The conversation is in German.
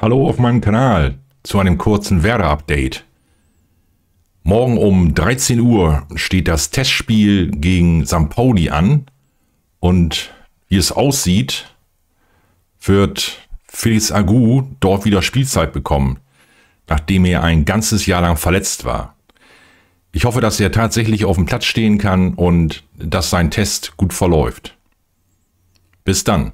Hallo auf meinem Kanal zu einem kurzen Werder-Update. Morgen um 13 Uhr steht das Testspiel gegen Sampoli an und wie es aussieht, wird Felix Agu dort wieder Spielzeit bekommen, nachdem er ein ganzes Jahr lang verletzt war. Ich hoffe, dass er tatsächlich auf dem Platz stehen kann und dass sein Test gut verläuft. Bis dann.